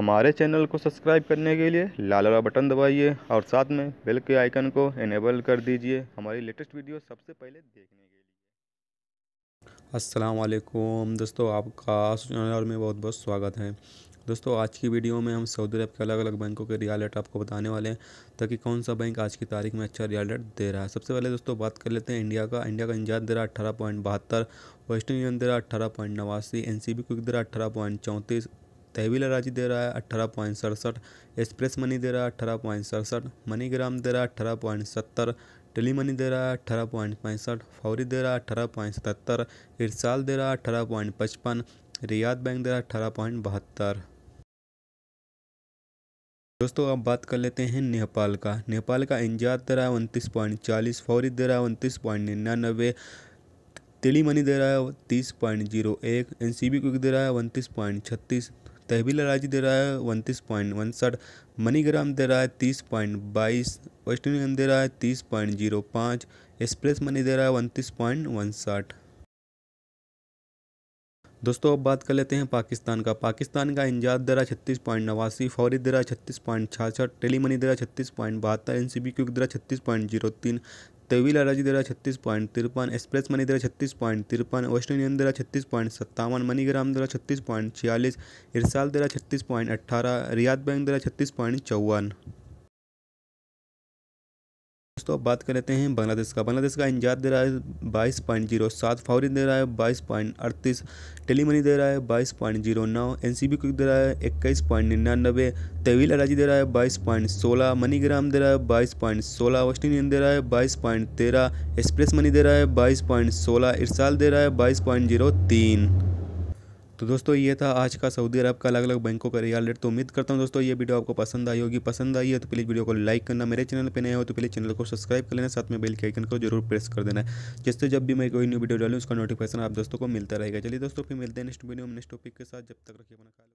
हमारे चैनल को सब्सक्राइब करने के लिए लाल वाला बटन दबाइए और साथ में बेल के आइकन को इनेबल कर दीजिए हमारी लेटेस्ट वीडियो सबसे पहले देखने के लिए अस्सलाम वालेकुम दोस्तों आपका और में बहुत बहुत स्वागत है दोस्तों आज की वीडियो में हम सऊदी अरब के अलग अलग बैंकों के रियल रेट आपको बताने वाले हैं ताकि कौन सा बैंक आज की तारीख में अच्छा रियल रेट दे रहा है सबसे पहले दोस्तों बात कर लेते हैं इंडिया का इंडिया का इंजाद दे रहा है अठारह पॉइंट बहत्तर वेस्टर्न यूनियन दे रहा है अठारह पॉइंट नवासी एन सी बी क्विक दे रहा है अठारह पॉइंट चौंतीस तहवील राजी दे रहा है अट्ठारह पॉइंट सड़सठ एक्सप्रेस मनी दे रहा है अट्ठारह पॉइंट सड़सठ मनीग्राम दे रहा है अट्ठारह पॉइंट सत्तर टेली मनी दे रहा है अट्ठारह पॉइंट पैंसठ फौरी दे रहा है अट्ठारह पॉइंट सतहत्तर इरसाल दे रहा है अट्ठारह पॉइंट पचपन रियाद बैंक दे रहा है अट्ठारह पॉइंट बहत्तर दोस्तों अब बात कर लेते हैं नेपाल का नेपाल का इंजाद दे रहा है उनतीस पॉइंट चालीस फौरी दे रहा है उनतीस पॉइंट निन्यानवे टेली मनी दे रहा है तीस पॉइंट जीरो एक एन सी बी क्विक दे रहा है उनतीस पॉइंट छत्तीस तहबील अराजी दे रहा है उनतीस पॉइंट उनसठ मनीग्राम दे रहा है तीस पॉइंट बाईस वेस्ट यूनियन दे रहा है तीस पॉइंट जीरो पाँच एक्सप्रेस मनी दे रहा है उनतीस पॉइंट उनसठ दोस्तों अब बात कर लेते हैं पाकिस्तान का पाकिस्तान का इंजाद दरा छत्तीस पॉइंट नवासी फौरी दरा छत्तीस पॉइंट छियासठ टेली मनी दरा छत्तीस पॉइंट बहत्तर एन सी बी क्यूक दरा छत्तीस पॉइंट जीरो तीन तेवीला राज्य दे रहा है छत्तीस पॉइंट तिरपन एक्सप्रेस मनी दे रहा है छत्तीस पॉइंट तिरपन वेस्ट यूनियन दे रहा है छत्तीस पॉइंट सत्तावन मनीग्राम दे रहा है छत्तीस पॉइंट छियालीस इरसाल दे रहा है छत्तीस पॉइंट अट्ठारह रियाद बैंक दे रहा है छत्तीस पॉइंट चौवन दोस्तों अब बात कर लेते हैं बांग्लादेश का बांग्लादेश का इंजाद दे रहा है बाईस पॉइंट जीरो सात फावरी दे रहा है बाईस पॉइंट अड़तीस टेलीमनी दे रहा है बाईस पॉइंट जीरो नौ एन सी बी क्विक दे रहा है इक्कीस पॉइंट निन्यानबे तवील अराजी दे रहा है बाईस पॉइंट सोलह मनीग्राम दे रहा है बाईस पॉइंट सोलह वेस्ट इंडियन दे रहा है बाईस पॉइंट तेरह एक्सप्रेस मनी दे रहा है बाईस पॉइंट सोलह इरसाल दे रहा है बाईस पॉइंट जीरो तीन तो दोस्तों ये था आज का सऊदी अरब का अलग अलग बैंकों का रियल रेट तो उम्मीद करता हूँ दोस्तों ये वीडियो आपको पसंद आई होगी पसंद आई है तो प्लीज़ वीडियो को लाइक करना मेरे चैनल पर नए हो तो प्लीज़ चैनल को सब्सक्राइब कर लेना साथ में बेल के आइकन को जरूर प्रेस कर देना जिससे जब भी मैं कोई न्यू वीडियो डालूँ उसका नोटिफिकेशन आप दोस्तों को मिलता रहेगा चलिए दोस्तों फिर मिलते हैं नेक्स्ट वीडियो में नेक्स्ट टॉपिक के साथ जब तक रखिए अपना ख्याल